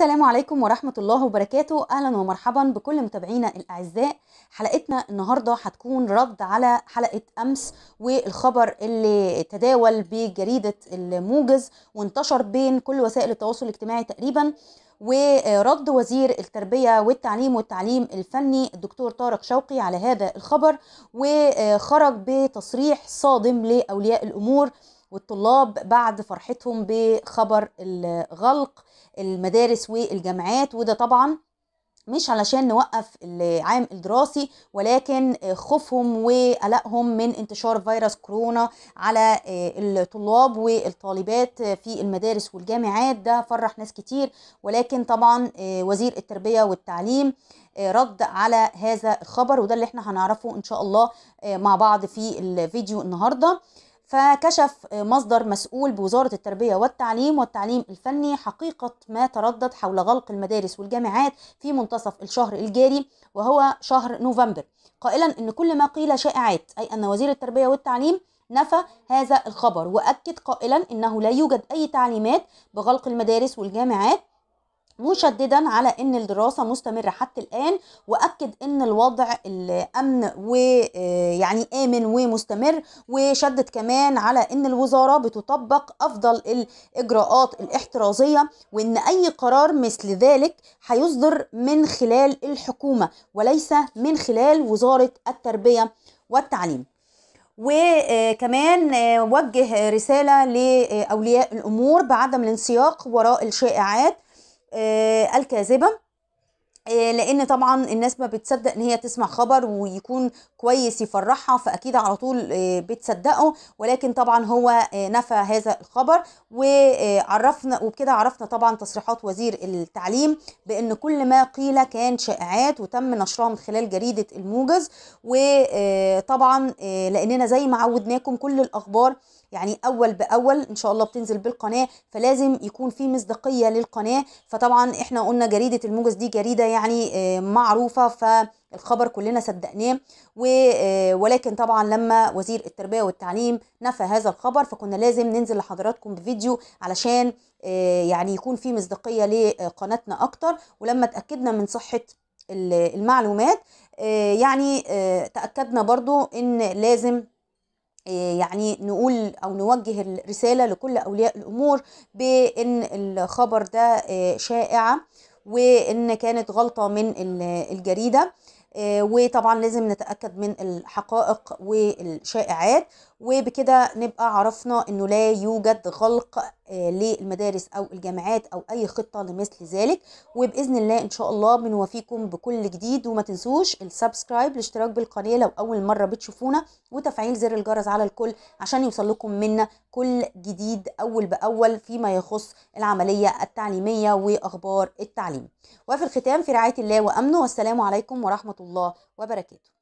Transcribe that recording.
السلام عليكم ورحمة الله وبركاته أهلا ومرحبا بكل متابعينا الأعزاء حلقتنا النهاردة هتكون رد على حلقة أمس والخبر اللي تداول بجريدة الموجز وانتشر بين كل وسائل التواصل الاجتماعي تقريبا ورد وزير التربية والتعليم والتعليم الفني الدكتور طارق شوقي على هذا الخبر وخرج بتصريح صادم لأولياء الأمور والطلاب بعد فرحتهم بخبر غلق المدارس والجامعات وده طبعا مش علشان نوقف العام الدراسي ولكن خوفهم وقلقهم من انتشار فيروس كورونا على الطلاب والطالبات في المدارس والجامعات ده فرح ناس كتير ولكن طبعا وزير التربية والتعليم رد على هذا الخبر وده اللي احنا هنعرفه ان شاء الله مع بعض في الفيديو النهارده فكشف مصدر مسؤول بوزارة التربية والتعليم والتعليم الفني حقيقة ما تردد حول غلق المدارس والجامعات في منتصف الشهر الجاري وهو شهر نوفمبر قائلا أن كل ما قيل شائعات أي أن وزير التربية والتعليم نفى هذا الخبر وأكد قائلا أنه لا يوجد أي تعليمات بغلق المدارس والجامعات مشددا على ان الدراسه مستمره حتى الان واكد ان الوضع الامن ويعني آه، امن ومستمر وشدد كمان على ان الوزاره بتطبق افضل الاجراءات الاحترازيه وان اي قرار مثل ذلك هيصدر من خلال الحكومه وليس من خلال وزاره التربيه والتعليم وكمان آه، آه، وجه رساله لاولياء الامور بعدم الانسياق وراء الشائعات آه، الكاذبة آه، لان طبعا الناس ما بتصدق ان هي تسمع خبر ويكون كويس يفرحها فاكيد على طول آه، بتصدقه ولكن طبعا هو آه، نفى هذا الخبر وعرفنا وبكده عرفنا طبعا تصريحات وزير التعليم بان كل ما قيل كان شائعات وتم نشرها من خلال جريده الموجز وطبعا لاننا زي ما عودناكم كل الاخبار يعني اول باول ان شاء الله بتنزل بالقناه فلازم يكون في مصداقيه للقناه فطبعا احنا قلنا جريده الموجز دي جريده يعني آه، معروفة فالخبر كلنا صدقناه آه، ولكن طبعا لما وزير التربية والتعليم نفى هذا الخبر فكنا لازم ننزل لحضراتكم بفيديو علشان آه، يعني يكون في مصداقية لقناتنا أكتر ولما اتأكدنا من صحة المعلومات يعني تأكدنا برضو إن لازم يعني نقول او نوجه الرساله لكل اولياء الامور بان الخبر ده شائعه وان كانت غلطه من الجريده آه، وطبعا لازم نتاكد من الحقائق والشائعات وبكده نبقى عرفنا انه لا يوجد غلق آه، للمدارس او الجامعات او اي خطه لمثل ذلك وباذن الله ان شاء الله بنوافيكم بكل جديد وما تنسوش السبسكرايب الاشتراك بالقناه لو اول مره بتشوفونا وتفعيل زر الجرس على الكل عشان يوصل لكم منا كل جديد اول باول فيما يخص العمليه التعليميه واخبار التعليم وفي الختام في رعايه الله وامنه والسلام عليكم ورحمه الله وبركاته